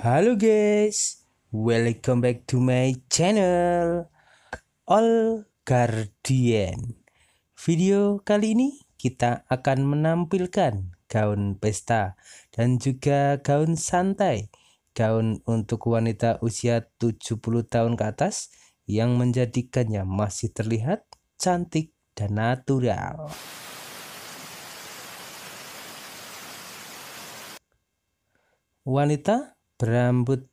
Halo guys, welcome back to my channel All Guardian. Video kali ini kita akan menampilkan gaun pesta dan juga gaun santai. Gaun untuk wanita usia 70 tahun ke atas yang menjadikannya masih terlihat cantik dan natural. Wanita berambut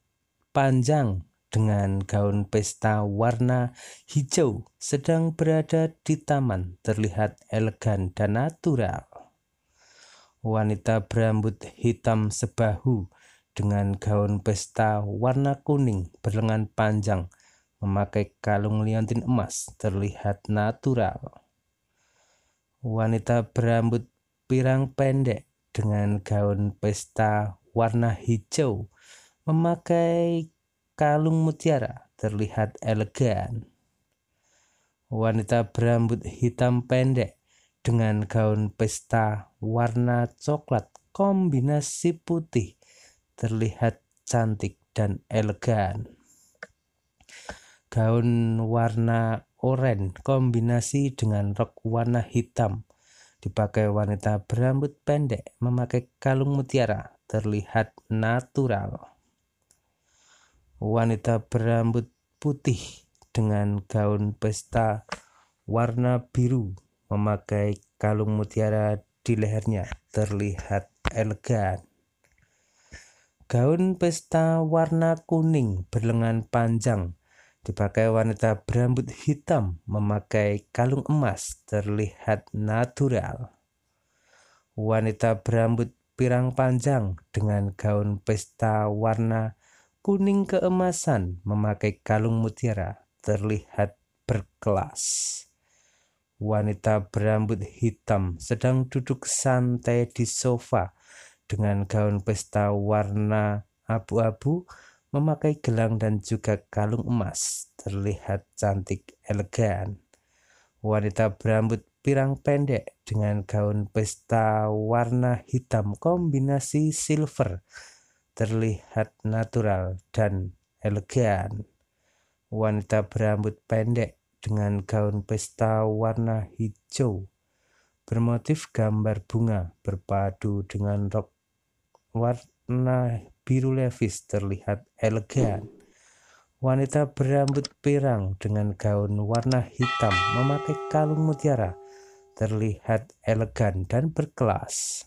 panjang dengan gaun pesta warna hijau sedang berada di taman terlihat elegan dan natural. Wanita berambut hitam sebahu dengan gaun pesta warna kuning berlengan panjang memakai kalung liontin emas terlihat natural. Wanita berambut pirang pendek dengan gaun pesta warna hijau, memakai kalung mutiara, terlihat elegan. Wanita berambut hitam pendek dengan gaun pesta warna coklat kombinasi putih terlihat cantik dan elegan. Gaun warna oranye kombinasi dengan rok warna hitam dipakai wanita berambut pendek memakai kalung mutiara terlihat natural. Wanita berambut putih dengan gaun pesta warna biru memakai kalung mutiara di lehernya terlihat elegan. Gaun pesta warna kuning berlengan panjang dipakai wanita berambut hitam memakai kalung emas terlihat natural. Wanita berambut pirang panjang dengan gaun pesta warna kuning keemasan memakai kalung mutiara terlihat berkelas. Wanita berambut hitam sedang duduk santai di sofa dengan gaun pesta warna abu-abu memakai gelang dan juga kalung emas terlihat cantik elegan. Wanita berambut pirang pendek dengan gaun pesta warna hitam kombinasi silver terlihat natural dan elegan. Wanita berambut pendek dengan gaun pesta warna hijau bermotif gambar bunga berpadu dengan rok warna biru levis terlihat elegan. Wanita berambut pirang dengan gaun warna hitam memakai kalung mutiara terlihat elegan dan berkelas.